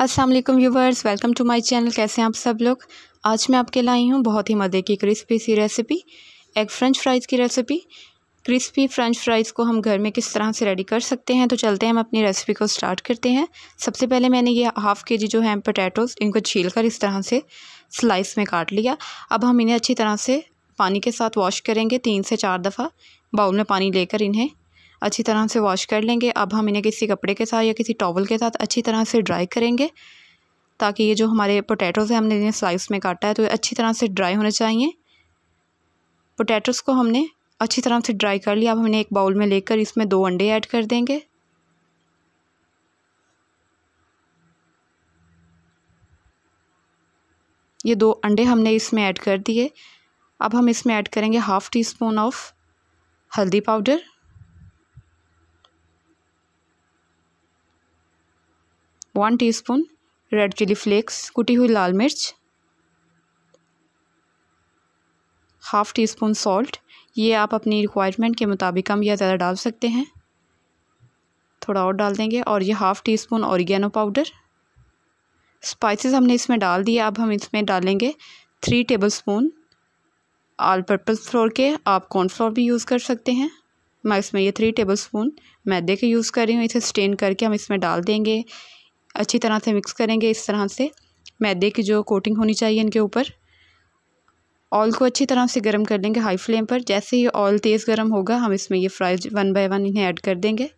Aslam viewers welcome to my channel कैसे हैं आप सब लोग आज मैं आपके लाई हूँ बहुत ही मज़े की क्रिस्पी सी रेसिपी एग फ्रेंच फ्राइज़ की रेसिपी क्रिस्पी फ्रेंच फ्राइज़ को हम घर में किस तरह से रेडी कर सकते हैं तो चलते हैं हम अपनी रेसिपी को स्टार्ट करते हैं सबसे पहले मैंने ये हाफ़ के जी जो है पोटैटोज इनको छील कर इस तरह से स्लाइस में काट लिया अब हम इन्हें अच्छी तरह से पानी के साथ वॉश करेंगे तीन से चार दफ़ा बाउल में पानी लेकर इन्हें अच्छी तरह से वॉश कर लेंगे अब हम इन्हें किसी कपड़े के साथ या किसी टॉवल के साथ अच्छी तरह से ड्राई करेंगे ताकि ये जो हमारे पोटैटोज़ हैं हमने इन्हें स्लाइस में काटा है तो ये अच्छी तरह से ड्राई होने चाहिए पोटैटोज़ को हमने अच्छी तरह से ड्राई कर लिया अब हमने एक बाउल में लेकर इसमें दो अंडे ऐड कर देंगे ये दो अंडे हमने इसमें ऐड कर दिए अब हम इसमें ऐड करेंगे हाफ़ टी स्पून ऑफ हल्दी powder one teaspoon red chilli flakes कुटी हुई लाल मिर्च हाफ़ टी स्पून सॉल्ट ये आप अपनी रिक्वायरमेंट के मुताबिक कम या ज़्यादा डाल सकते हैं थोड़ा और डाल देंगे और ये half teaspoon oregano powder spices हमने इसमें डाल दिए अब हम इसमें डालेंगे three tablespoon all purpose flour के आप कॉर्नफ्लोर भी यूज़ कर सकते हैं मैं इसमें ये थ्री टेबल स्पून मैदे के यूज़ कर रही हूँ इसे स्टेन करके हम इसमें डाल देंगे अच्छी तरह से मिक्स करेंगे इस तरह से मैदे की जो कोटिंग होनी चाहिए इनके ऊपर ऑयल को अच्छी तरह से गर्म कर लेंगे हाई फ्लेम पर जैसे ही ऑयल तेज़ गर्म होगा हम इसमें ये फ्राइज वन बाय वन इन्हें ऐड कर देंगे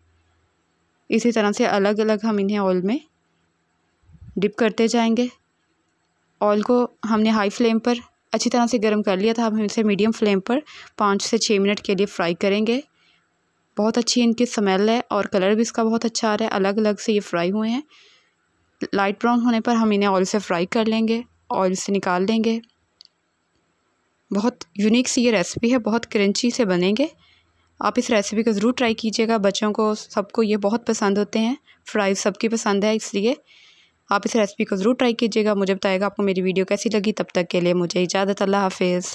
इसी तरह से अलग अलग हम इन्हें ऑयल में डिप करते जाएंगे ऑयल को हमने हाई फ्लेम पर अच्छी तरह से गर्म कर लिया था अब हम इसे मीडियम फ्लेम पर पाँच से छः मिनट के लिए फ्राई करेंगे बहुत अच्छी इनकी स्मेल है और कलर भी इसका बहुत अच्छा आ रहा है अलग अलग से ये फ्राई हुए हैं लाइट ब्राउन होने पर हम इन्हें ऑयल से फ्राई कर लेंगे ऑयल से निकाल देंगे बहुत यूनिक सी ये रेसिपी है बहुत क्रंची से बनेंगे आप इस रेसिपी को ज़रूर ट्राई कीजिएगा बच्चों को सबको ये बहुत पसंद होते हैं फ्राई सबकी पसंद है इसलिए आप इस रेसिपी को ज़रूर ट्राई कीजिएगा मुझे बताएगा आपको मेरी वीडियो कैसी लगी तब तक के लिए मुझे इजाज़त अल्लाह हाफिज़